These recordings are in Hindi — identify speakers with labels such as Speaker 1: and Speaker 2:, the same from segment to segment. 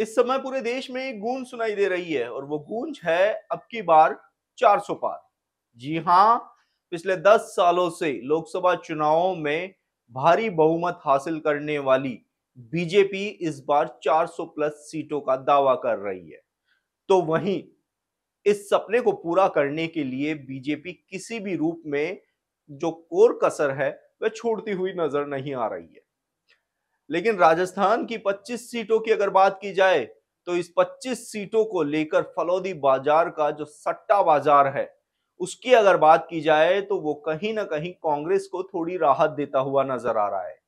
Speaker 1: इस समय पूरे देश में गूंज सुनाई दे रही है और वो गूंज है अब की बार 400 पार जी हां पिछले 10 सालों से लोकसभा चुनावों में भारी बहुमत हासिल करने वाली बीजेपी इस बार 400 प्लस सीटों का दावा कर रही है तो वहीं इस सपने को पूरा करने के लिए बीजेपी किसी भी रूप में जो कोर कसर है वह छोड़ती हुई नजर नहीं आ रही है लेकिन राजस्थान की 25 सीटों की अगर बात की जाए तो इस 25 सीटों को लेकर फलौदी बाजार का जो सट्टा बाजार है उसकी अगर बात की जाए तो वो कहीं ना कहीं कांग्रेस को थोड़ी राहत देता हुआ नजर आ रहा है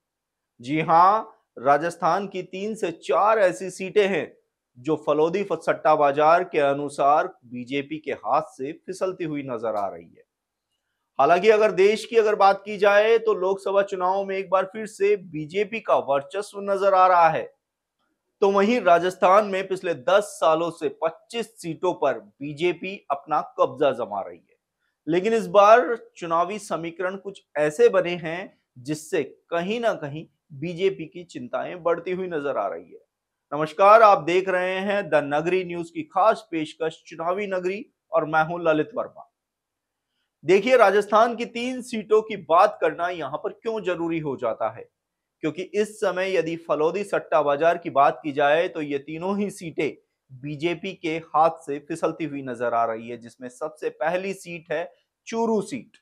Speaker 1: जी हाँ राजस्थान की तीन से चार ऐसी सीटें हैं जो फलौदी सट्टा बाजार के अनुसार बीजेपी के हाथ से फिसलती हुई नजर आ रही है हालांकि अगर देश की अगर बात की जाए तो लोकसभा चुनाव में एक बार फिर से बीजेपी का वर्चस्व नजर आ रहा है तो वहीं राजस्थान में पिछले 10 सालों से 25 सीटों पर बीजेपी अपना कब्जा जमा रही है लेकिन इस बार चुनावी समीकरण कुछ ऐसे बने हैं जिससे कहीं ना कहीं बीजेपी की चिंताएं बढ़ती हुई नजर आ रही है नमस्कार आप देख रहे हैं द नगरी न्यूज की खास पेशकश चुनावी नगरी और मैं हूं ललित वर्मा देखिए राजस्थान की तीन सीटों की बात करना यहां पर क्यों जरूरी हो जाता है क्योंकि इस समय यदि फलौदी सट्टा बाजार की बात की जाए तो ये तीनों ही सीटें बीजेपी के हाथ से फिसलती हुई नजर आ रही है जिसमें सबसे पहली सीट है चूरू सीट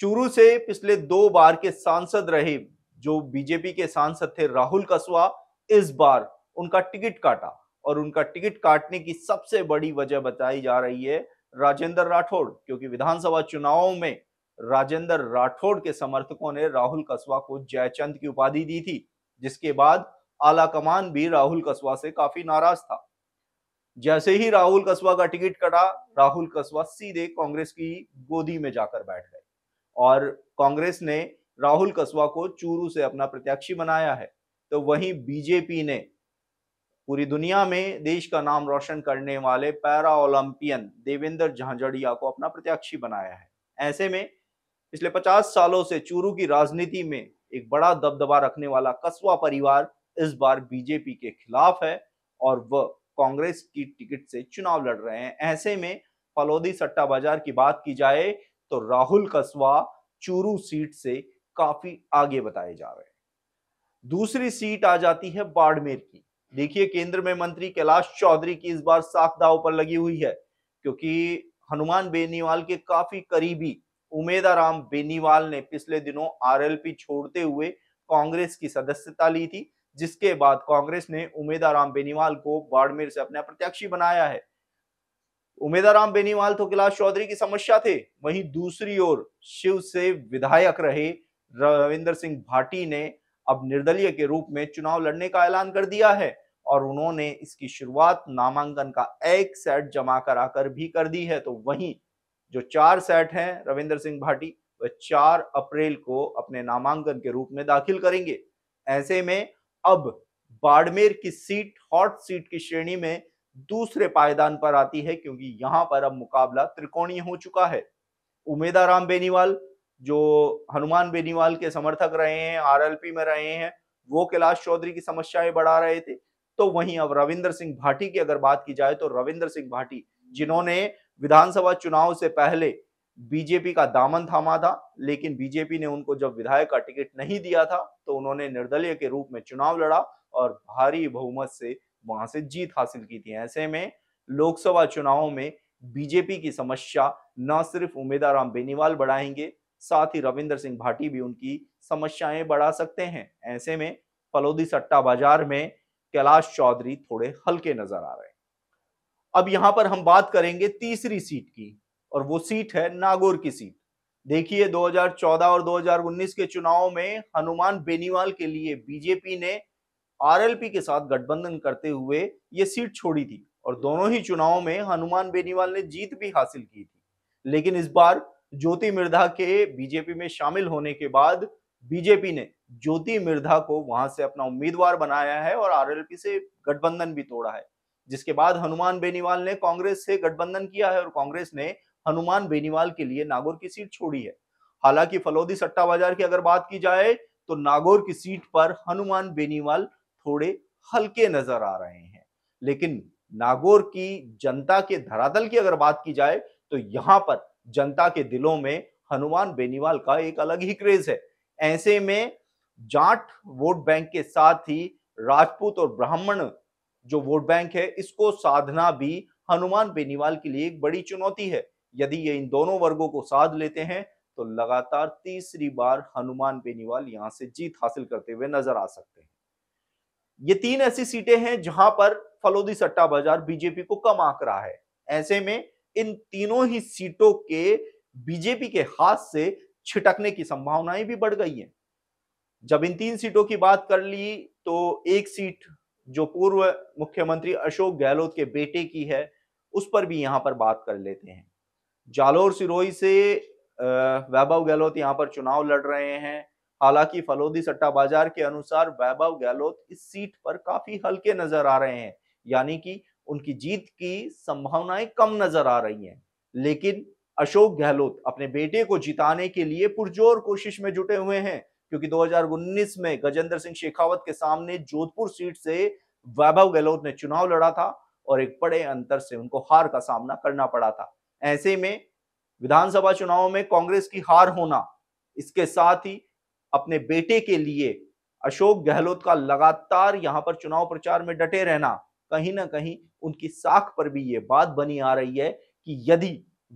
Speaker 1: चूरू से पिछले दो बार के सांसद रहे जो बीजेपी के सांसद थे राहुल कसवा इस बार उनका टिकट काटा और उनका टिकट काटने की सबसे बड़ी वजह बताई जा रही है राजेंद्र राठौड़ क्योंकि विधानसभा चुनाव में राजेंद्र राठौड़ के समर्थकों ने राहुल कस्बा को जयचंद की उपाधि दी थी जिसके बाद आलाकमान भी राहुल कस्बा से काफी नाराज था जैसे ही राहुल कस्बा का टिकट कटा राहुल कस्बा सीधे कांग्रेस की गोदी में जाकर बैठ गए और कांग्रेस ने राहुल कस्बा को चूरू से अपना प्रत्याशी बनाया है तो वहीं बीजेपी ने पूरी दुनिया में देश का नाम रोशन करने वाले पैरा ओलंपियन देवेंद्र झांझड़िया को अपना प्रत्याशी बनाया है ऐसे में पिछले 50 सालों से चूरू की राजनीति में एक बड़ा दबदबा रखने वाला कस्बा परिवार इस बार बीजेपी के खिलाफ है और वह कांग्रेस की टिकट से चुनाव लड़ रहे हैं ऐसे में फलोदी सट्टा बाजार की बात की जाए तो राहुल कस्बा चूरू सीट से काफी आगे बताए जा रहे हैं दूसरी सीट आ जाती है बाड़मेर की देखिए केंद्र में मंत्री कैलाश चौधरी की इस बार साख दाव पर लगी हुई है क्योंकि हनुमान बेनीवाल के काफी करीबी उमेदाराम बेनीवाल ने पिछले दिनों आरएलपी छोड़ते हुए कांग्रेस की सदस्यता ली थी जिसके बाद कांग्रेस ने उमेदाराम बेनीवाल को बाड़मेर से अपना प्रत्याशी बनाया है उमेदाराम बेनीवाल तो कैलाश चौधरी की समस्या थे वहीं दूसरी ओर शिव से विधायक रहे रविंदर सिंह भाटी ने अब निर्दलीय के रूप में चुनाव लड़ने का ऐलान कर दिया है और उन्होंने इसकी शुरुआत नामांकन का एक सेट जमा कराकर भी कर दी है तो वहीं जो चार सेट हैं रविंद्र सिंह भाटी वह चार अप्रैल को अपने नामांकन के रूप में दाखिल करेंगे ऐसे में अब बाड़मेर की सीट हॉट सीट की श्रेणी में दूसरे पायदान पर आती है क्योंकि यहां पर अब मुकाबला त्रिकोणीय हो चुका है उमेदाराम बेनीवाल जो हनुमान बेनीवाल के समर्थक रहे हैं आरएलपी में रहे हैं वो कैलाश चौधरी की समस्याएं बढ़ा रहे थे तो वहीं अब रविंद्र सिंह भाटी की अगर बात की जाए तो रविंद्र सिंह भाटी जिन्होंने विधानसभा चुनाव से पहले बीजेपी का दामन थामा था लेकिन बीजेपी ने उनको जब विधायक का टिकट नहीं दिया था तो उन्होंने निर्दलीय के रूप में चुनाव लड़ा और भारी बहुमत से वहां से जीत हासिल की थी ऐसे में लोकसभा चुनाव में बीजेपी की समस्या न सिर्फ उम्मीदाराम बेनीवाल बढ़ाएंगे साथ ही रविंद्र सिंह भाटी भी उनकी समस्याएं बढ़ा सकते हैं ऐसे में फलोदी सट्टा बाजार में कैलाश चौधरी थोड़े हल्के नजर आ रहे हैं अब यहां पर हम बात करेंगे तीसरी सीट की और वो सीट है नागौर की सीट देखिए 2014 और 2019 के चुनाव में हनुमान बेनीवाल के लिए बीजेपी ने आरएलपी के साथ गठबंधन करते हुए ये सीट छोड़ी थी और दोनों ही चुनाव में हनुमान बेनीवाल ने जीत भी हासिल की थी लेकिन इस बार ज्योति मिर्धा के बीजेपी में शामिल होने के बाद बीजेपी ने ज्योति मिर्धा को वहां से अपना उम्मीदवार बनाया है और आरएलपी से गठबंधन भी तोड़ा है जिसके बाद हनुमान बेनीवाल ने कांग्रेस से गठबंधन किया है और कांग्रेस ने हनुमान बेनीवाल के लिए नागौर की सीट छोड़ी है हालांकि फलोदी सट्टा बाजार की अगर बात की जाए तो नागौर की सीट पर हनुमान बेनीवाल थोड़े हल्के नजर आ रहे हैं लेकिन नागौर की जनता के धरातल की अगर बात की जाए तो यहां पर जनता के दिलों में हनुमान बेनीवाल का एक अलग ही क्रेज है ऐसे में जाट वोट बैंक के साथ ही राजपूत और ब्राह्मण जो वोट बैंक है इसको साधना भी हनुमान बेनीवाल के लिए एक बड़ी चुनौती है यदि ये इन दोनों वर्गों को साध लेते हैं तो लगातार तीसरी बार हनुमान बेनीवाल यहां से जीत हासिल करते हुए नजर आ सकते हैं ये तीन ऐसी सीटें हैं जहां पर फलोदी सट्टा बाजार बीजेपी को कम आंक रहा है ऐसे में इन तीनों ही सीटों के बीजेपी के हाथ से छिटकने की संभावनाएं भी बढ़ गई हैं जब इन तीन सीटों की बात कर ली तो एक सीट जो पूर्व मुख्यमंत्री अशोक गहलोत के बेटे की है उस पर भी यहाँ पर बात कर लेते हैं जालोर सिरोही से वैभव गहलोत यहाँ पर चुनाव लड़ रहे हैं हालांकि फलोदी सट्टा बाजार के अनुसार वैभव गहलोत इस सीट पर काफी हल्के नजर आ रहे हैं यानी कि उनकी जीत की संभावनाएं कम नजर आ रही हैं लेकिन अशोक गहलोत अपने बेटे को जिताने के लिए पुरजोर कोशिश में जुटे हुए हैं क्योंकि 2019 में गजेंद्र सिंह शेखावत के सामने जोधपुर सीट से वैभव गहलोत ने चुनाव लड़ा था और एक बड़े अंतर से उनको हार का सामना करना पड़ा था ऐसे में विधानसभा चुनाव में कांग्रेस की हार होना इसके साथ ही अपने बेटे के लिए अशोक गहलोत का लगातार यहां पर चुनाव प्रचार में डटे रहना कहीं ना कहीं उनकी साख पर भी ये बात बनी आ रही है कि यदि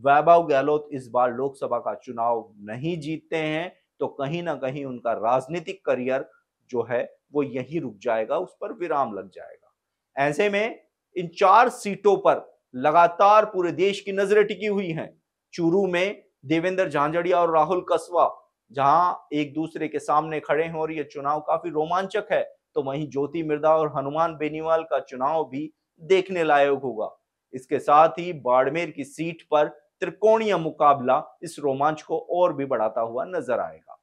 Speaker 1: वैभव गहलोत इस बार लोकसभा का चुनाव नहीं जीतते हैं तो कहीं ना कहीं उनका राजनीतिक करियर जो है वो यहीं रुक जाएगा उस पर विराम लग जाएगा ऐसे में इन चार सीटों पर लगातार पूरे देश की नजरें टिकी हुई हैं चूरू में देवेंद्र झांझड़िया और राहुल कस्बा जहां एक दूसरे के सामने खड़े हैं और यह चुनाव काफी रोमांचक है तो वहीं ज्योति मिर्दा और हनुमान बेनीवाल का चुनाव भी देखने लायक होगा इसके साथ ही बाड़मेर की सीट पर त्रिकोणीय मुकाबला इस रोमांच को और भी बढ़ाता हुआ नजर आएगा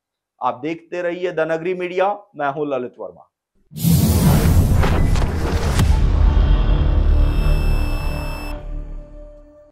Speaker 1: आप देखते रहिए नगरी मीडिया मैं हूं ललित वर्मा